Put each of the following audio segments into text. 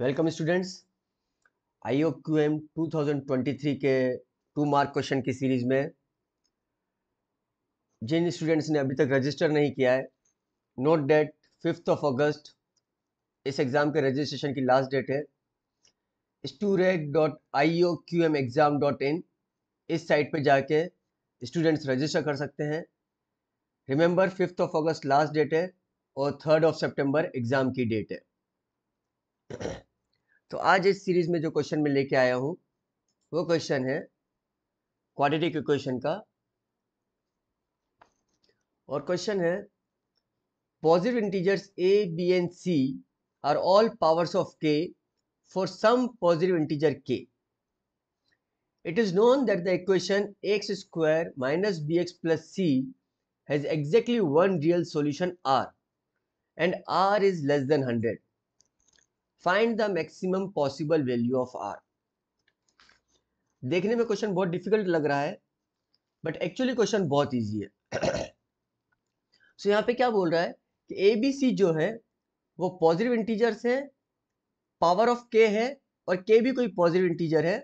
Welcome students I O Q M two thousand twenty three के two mark question की सीरीज़ में जिन स्टूडेंट्स ने अभी तक रजिस्टर नहीं किया है note date fifth of August इस एग्ज़ाम के रजिस्ट्रेशन की लास्ट डेट है स्टूरेट dot I O Q M exam dot in इस साइट पर जाके स्टूडेंट्स रजिस्टर कर सकते हैं remember fifth of August last date है और थर्ड ऑफ सेप्टेम्बर एग्ज़ाम की डेट है तो आज इस सीरीज में जो क्वेश्चन मैं लेके आया हूं वो क्वेश्चन है क्वाड्रेटिक इक्वेशन का और क्वेश्चन है positive integers A B and C are all powers of K for some positive integer K it is known that the equation X square minus B X plus C has exactly one real solution R and R is less than hundred find the maximum possible value of R देखने में question बहुत difficult लग रहा है but actually question बहुत easy है so so, यहाँ पे क्या बोल रहा है कि ए बी सी जो है वो पॉजिटिव इंटीजर्स है पावर ऑफ के है और के भी कोई पॉजिटिव इंटीजर है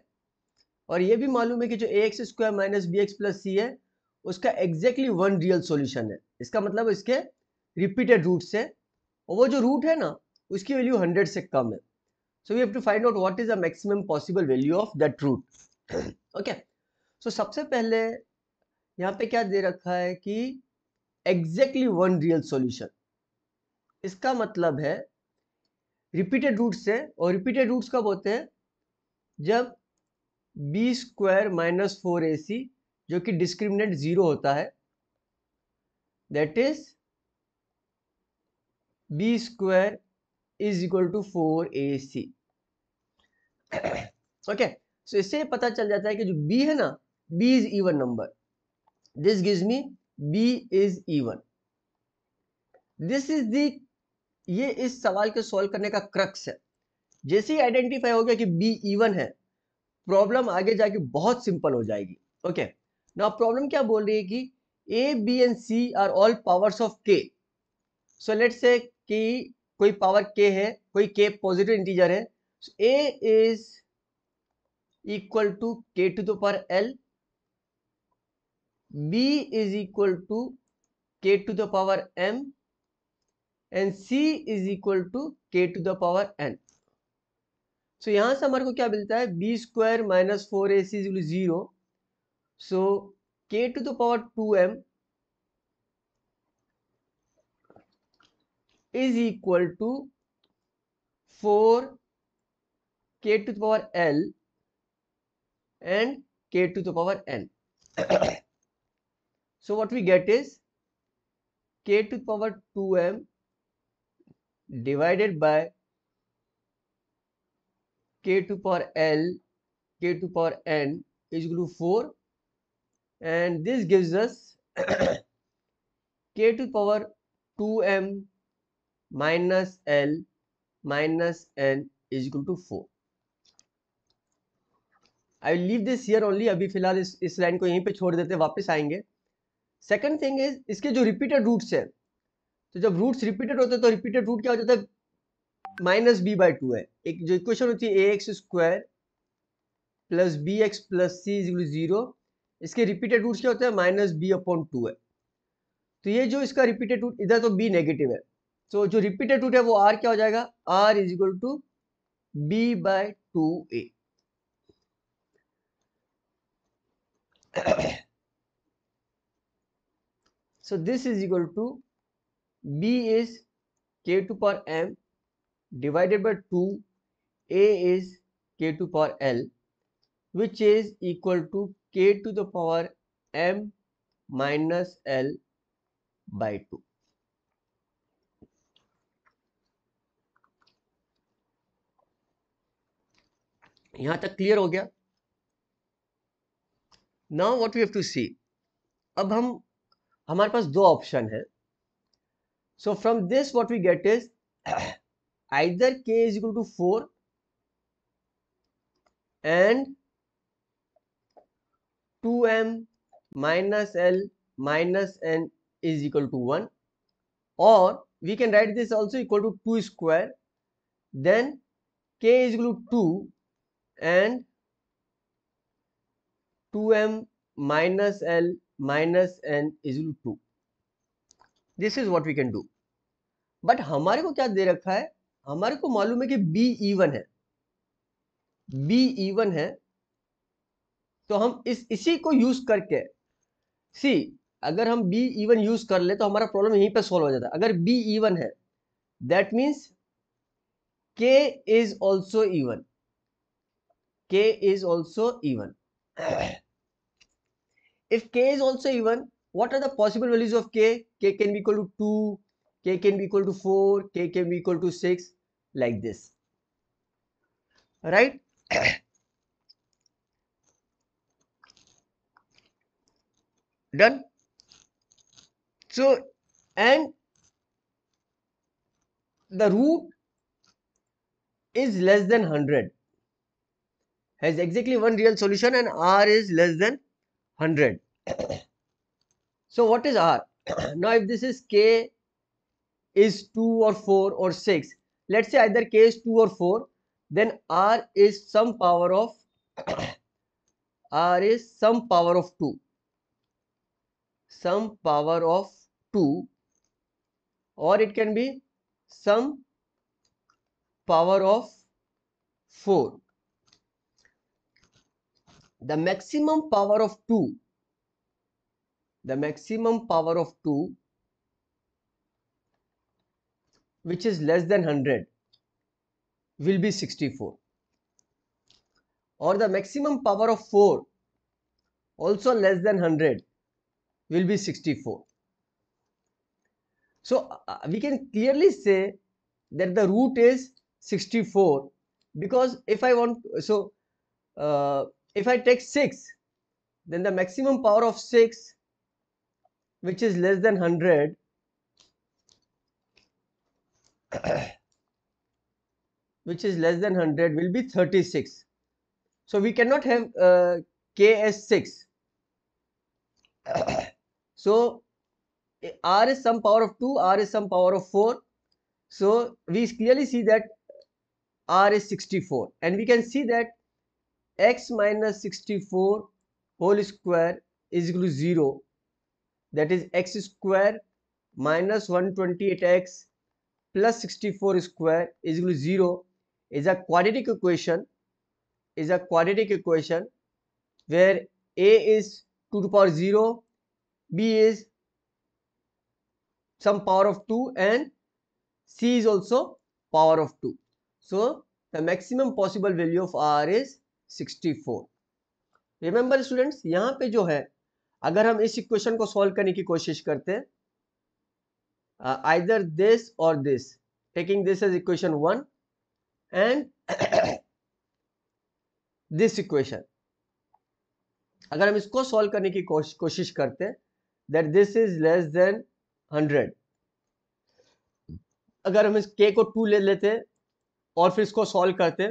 और ये भी मालूम है कि जो A X square minus B X plus C है उसका एग्जैक्टली वन रियल सॉल्यूशन है इसका मतलब इसके रिपीटेड रूट्स है और वो जो रूट है ना उसकी वैल्यू हंड्रेड से कम है so we have to find out what is the maximum possible value of that root okay so सबसे पहले यहाँ पे क्या दे रखा है कि एग्जैक्टली वन रियल सॉल्यूशन इसका मतलब है रिपीटेड रूट्स से और रिपीटेड रूट्स कब होते हैं जब B square minus four A C जो कि डिस्क्रिमिनेंट जीरो होता है that is B square is equal to four A C okay so इससे पता चल जाता है कि जो बी है ना B is even number this gives me B is even this is the ये इस सवाल के सॉल्व करने का क्रक्स है जैसे ही आइडेंटिफाई हो गया कि बी इवन है प्रॉब्लम आगे जाके बहुत सिंपल हो जाएगी ओके ना प्रॉब्लम क्या बोल रही है कि A B and C are all powers of K so let's say कि कोई पावर के है कोई के पॉजिटिव इंटीजर है A is equal to K to the power L B is equal to K to the power M and C is equal to K to the power N so यहां से हमारे को क्या मिलता है B square minus four A C is zero so K to the power two M is equal to 4 k to the power l and k to the power n. so what we get is k to the power 2m divided by k to the power l k to the power n is equal to 4 and this gives us k to the power 2m minus L minus N is equal to four I leave this here only अभी फिलहाल इस इस line को यहीं पे छोड़ देते वापस आएंगे सेकंड थिंग इज इसके जो रिपीटेड रूट्स हैं तो जब रूट्स रिपीटेड होते हैं तो रिपीटेड रूट क्या हो जाता है माइनस बी बाई टू है एक जो इक्वेशन होती है A X square plus B X plus C is zero इसके रिपीटेड रूट्स क्या होते हैं माइनस बी अपॉन टू है तो ये जो इसका रिपीटेड रूट इधर तो बी नेगेटिव है सो so, जो रिपीटेड टूट है वो आर क्या हो जाएगा R is equal to B by two A so this is equal to B is K to power M divided by two A is K to power L which is equal to K to the power M minus L by two यहां तक clear हो गया now what we have to see अब हम हमारे पास दो option है so from this what we get is either K is equal to four and two M minus L minus N is equal to one और we can write this also equal to two square then K is equal to and 2m minus L minus N is equal to 2. This is what we can do. But हमारे को क्या दे रखा है हमारे को मालूम है कि B even है B even है तो हम इस इसी को यूज करके सी अगर हम बी ईवन यूज कर ले तो हमारा प्रॉब्लम यहीं पे सॉल्व हो जाता है अगर बी ईवन है that means K is also even k is also even. if k is also even, what are the possible values of k? k can be equal to 2, k can be equal to 4, k can be equal to 6, like this. Right? Done? So, and the root is less than 100 has exactly one real solution and r is less than 100. so what is r? now if this is k is 2 or 4 or 6, let's say either k is 2 or 4, then r is some power of r is some power of 2. Some power of 2 or it can be some power of 4 the maximum power of 2 the maximum power of 2 which is less than 100 will be 64 or the maximum power of 4 also less than 100 will be 64 so uh, we can clearly say that the root is 64 because if I want so uh, if I take 6 then the maximum power of 6 which is less than 100 which is less than 100 will be 36 so we cannot have uh, k as 6 so r is some power of 2 r is some power of 4 so we clearly see that r is 64 and we can see that x minus 64 whole square is equal to 0 that is x square minus 128x plus 64 square is equal to 0 is a quadratic equation is a quadratic equation where a is 2 to the power 0 b is some power of 2 and c is also power of 2 so the maximum possible value of r is 64 remember students यहां पे जो है अगर हम इस equation को solve करने की कोशिश करते आइदर दिस और this taking this is equation one and this equation अगर हम इसको सॉल्व करने की कोशिश करते that this is less than hundred अगर हम इस के को टू ले लेते और फिर इसको सॉल्व करते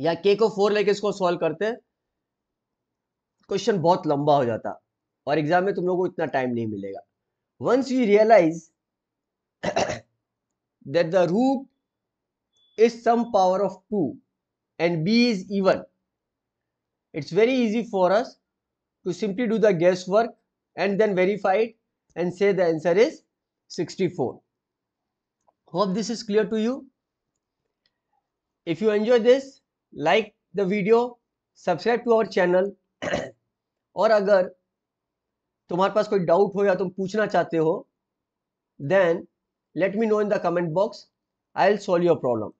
या के को फोर लेके इसको सॉल्व करते क्वेश्चन बहुत लंबा हो जाता और एग्जाम में तुम लोगों को इतना टाइम नहीं मिलेगा once you realize that the root is some power of two and B is even it's very easy for us to simply do the guess work and then verified and say the answer is sixty four hope this is clear to you if you enjoy this like the video subscribe to our channel और अगर तुम्हारे पास कोई doubt हो या तुम पूछना चाहते हो then let me know in the comment box I will solve your problem